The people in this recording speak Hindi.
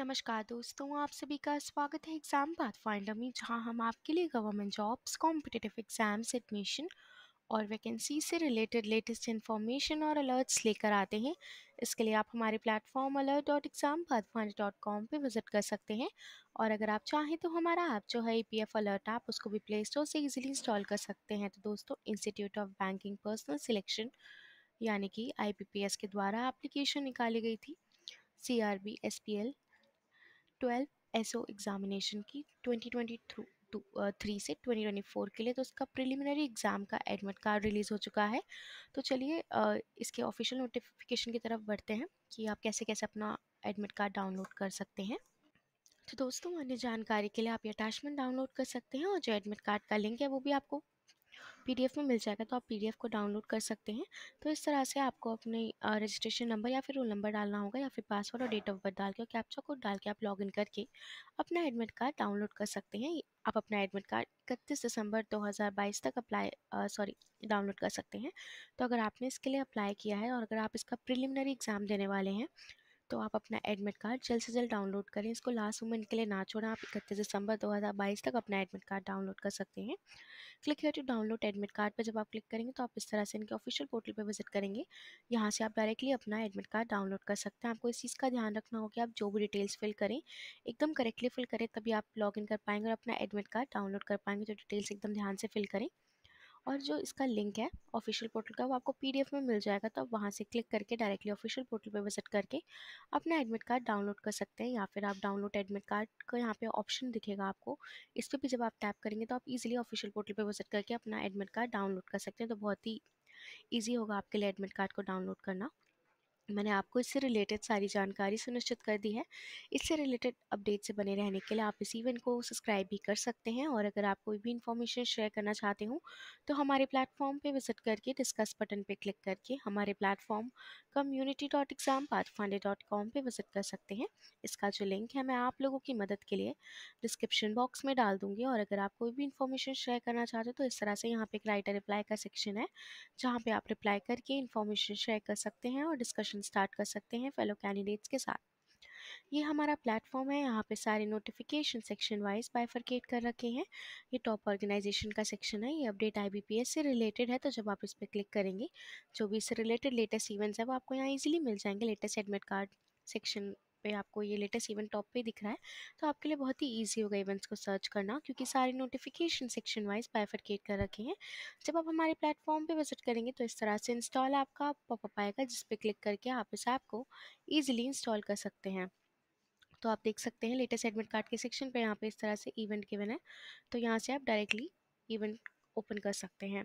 नमस्कार दोस्तों आप सभी का स्वागत है एग्ज़ाम पाथ फाइंडर में जहां हम आपके लिए government jobs competitive exams admission और वैकेंसी से रिलेटेड लेटेस्ट इन्फॉर्मेशन और अलर्ट्स लेकर आते हैं इसके लिए आप हमारे platform alert dot exam path find dot com पर विज़िट कर सकते हैं और अगर आप चाहें तो हमारा ऐप जो है E P F alert app उसको भी प्ले स्टोर से ईजिली इंस्टॉल कर सकते हैं तो दोस्तों institute of banking personnel selection यानी कि आई पी पी एस के द्वारा एप्लीकेशन निकाली गई थी C R B S P L twelve S examination की ट्वेंटी ट्वेंटी थ्री से ट्वेंटी ट्वेंटी फोर के लिए तो उसका प्रिलिमिनरी एग्ज़ाम का एडमिट कार्ड रिलीज़ हो चुका है तो चलिए इसके ऑफिशियल नोटिफिकेशन की तरफ बढ़ते हैं कि आप कैसे कैसे अपना एडमिट कार्ड डाउनलोड कर सकते हैं तो दोस्तों अन्य जानकारी के लिए आप ये अटैचमेंट डाउनलोड कर सकते हैं और जो एडमिट कार्ड का लिंक है वो भी आपको पीडीएफ में मिल जाएगा तो आप पीडीएफ को डाउनलोड कर सकते हैं तो इस तरह से आपको अपने रजिस्ट्रेशन नंबर या फिर रोल नंबर डालना होगा या फिर पासवर्ड और डेट ऑफ बर्थ डाल के कैप्चा कोड डाल के आप लॉग करके अपना एडमिट कार्ड डाउनलोड कर सकते हैं आप अपना एडमिट कार्ड इकतीस दिसंबर 2022 तक अप्लाई सॉरी डाउनलोड कर सकते हैं तो अगर आपने इसके लिए अप्लाई किया है और अगर आप इसका प्रिलिमिनरी एग्ज़ाम देने वाले हैं तो आप अपना एडमिट कार्ड जल्द से जल्द डाउनलोड करें इसको लास्ट मोमेंट के लिए ना छोड़ें आप इकतीस दिसंबर 2022 तक अपना एडमिट कार्ड डाउनलोड कर सकते हैं click here to download admit card पर जब आप क्लिक करेंगे तो आप इस तरह से इनके ऑफिशियल पोर्टल पर विजिट करेंगे यहाँ से आप डायरेक्टली अपना एडमिट कार्ड डाउनलोड कर सकते हैं आपको इस चीज़ का ध्यान रखना हो कि आप जो भी डिटेल्स फिल करें एकदम करेक्टली फिल करें तभी आप लॉग कर पाएंगे और अपना एडमिट कार्ड डाउनलोड कर पाएंगे तो डिटेल्स एकदम ध्यान से फिल करें और जो इसका लिंक है ऑफिशियल पोर्टल का वो आपको पीडीएफ में मिल जाएगा तो आप वहाँ से क्लिक करके डायरेक्टली ऑफिशियल पोर्टल पर विजिट करके अपना एडमिट कार्ड डाउनलोड कर सकते हैं या फिर आप डाउनलोड एडमिट कार्ड का यहाँ पे ऑप्शन दिखेगा आपको इस पर भी जब आप टैप करेंगे तो आप ईजिली ऑफिशियल पोर्टल पर विजिट करके अपना एडमिट कार्ड डाउनलोड कर सकते हैं तो बहुत ही ईजी होगा आपके लिए एडमिट कार्ड को डाउनलोड करना मैंने आपको इससे रिलेटेड सारी जानकारी सुनिश्चित कर दी है इससे रिलेटेड अपडेट से बने रहने के लिए आप इस इवेंट को सब्सक्राइब भी कर सकते हैं और अगर आप कोई भी इन्फॉर्मेशन शेयर करना चाहते हो तो हमारे प्लेटफॉर्म पे विजिट करके डिस्कस बटन पे क्लिक करके हमारे platform community dot exam path find dot com पर विजिट कर सकते हैं इसका जो लिंक है मैं आप लोगों की मदद के लिए डिस्क्रिप्शन बॉक्स में डाल दूँगी और अगर आप कोई भी इन्फॉर्मेशन शेयर करना चाहते हो तो इस तरह से यहाँ पर एक राइटर रिप्लाई का सेक्शन है जहाँ पर आप रिप्लाई करके इन्फॉर्मेशन शेयर कर सकते हैं और डिस्कशन कन्वर्सेशन स्टार्ट कर सकते हैं फेलो कैंडिडेट्स के साथ ये हमारा प्लेटफॉर्म है यहाँ पे सारे नोटिफिकेशन सेक्शन वाइज बाइफरकेट कर रखे हैं ये टॉप ऑर्गेनाइजेशन का सेक्शन है ये अपडेट आईबीपीएस से रिलेटेड है तो जब आप इस पर क्लिक करेंगे जो भी इससे रिलेटेड लेटेस्ट इवेंट्स है वो आपको यहाँ इजीली मिल जाएंगे लेटेस्ट एडमिट कार्ड सेक्शन पे आपको ये लेटेस्ट इवेंट टॉप पे दिख रहा है तो आपके लिए बहुत ही ईजी होगा इवेंट्स को सर्च करना क्योंकि सारे नोटिफिकेशन सेक्शन वाइज बायफिकेट कर रखे हैं जब आप हमारे प्लेटफॉर्म पे विजिट करेंगे तो इस तरह से इंस्टॉल आपका पॉपअप आएगा जिस पर क्लिक करके आप इस ऐप को ईजिली इंस्टॉल कर सकते हैं तो आप देख सकते हैं लेटेस्ट एडमिट कार्ड के सेक्शन पर यहाँ पर इस तरह से इवेंट गिवन है तो यहाँ से आप डायरेक्टली इवेंट ओपन कर सकते हैं